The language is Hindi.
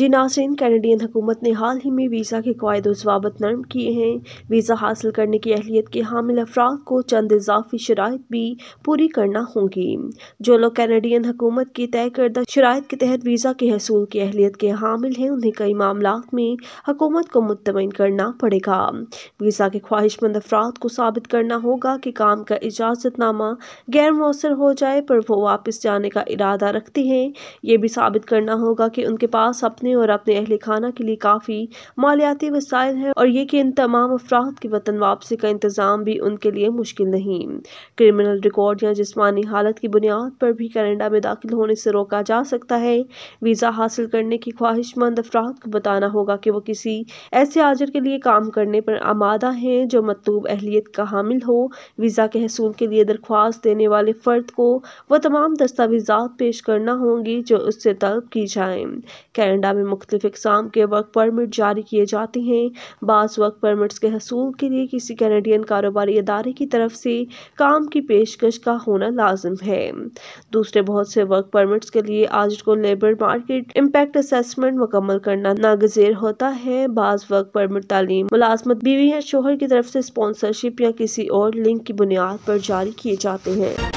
जी नासन कैनेडियन हुकूमत ने हाल ही में वीज़ा के कवायद जवाबत नरम किए हैं वीज़ा हासिल करने की अहलियत के हामिल अफराद को चंद इजाफी शराइ भी पूरी करना होंगी जो लोग कैनेडियन हुकूमत की तय करदा शराइ के तहत वीज़ा के हसूल की अहलियत के हामिल हैं उन्हें कई मामला में हुकूमत को मुतमिन करना पड़ेगा वीज़ा के ख्वाहिशमंद अफराद को साबित करना होगा कि काम का इजाज़तनामा गैर मौसर हो जाए पर वो वापस जाने का इरादा रखती हैं ये भी साबित करना होगा कि उनके पास अब अपने और अपने अहल खाना के लिए काफ़ी मालियाती वसाइल हैं और ये कि इन तमाम अफराद की वतन वापसी का इंतज़ाम भी उनके लिए मुश्किल नहीं क्रिमिनल रिकॉर्ड या जिसमानी हालत की बुनियाद पर भी कनाडा में दाखिल होने से रोका जा सकता है वीज़ा हासिल करने की ख्वाहिशमंद अफराद को बताना होगा कि वो किसी ऐसे आजर के लिए काम करने पर आमादा हैं जो मतलूब अहलीत का हामिल हो वीज़ा के हसूल के लिए दरख्वास्त देने वाले फ़र्द को वह तमाम दस्तावेजा पेश करना होंगी जो उससे तलब की जाए कैनेडा इंडिया में मुख्तफ इकसाम के वर्क परमिट जारी किए जाते हैं बास वर्क परमिट्स के हसूल के लिए किसी कैनेडियन कारोबारी अदारे की तरफ से काम की पेशकश का होना लाजम है दूसरे बहुत से वर्क परमिट्स के लिए आज को लेबर मार्केट इम्पैक्ट असमेंट मुकम्मल करना नागजेर होता है बास वर्क परमिट तालीम मुलाजमत बीवी या शोहर की तरफ से स्पॉन्सरशिप या किसी और लिंक की बुनियाद पर जारी किए जाते हैं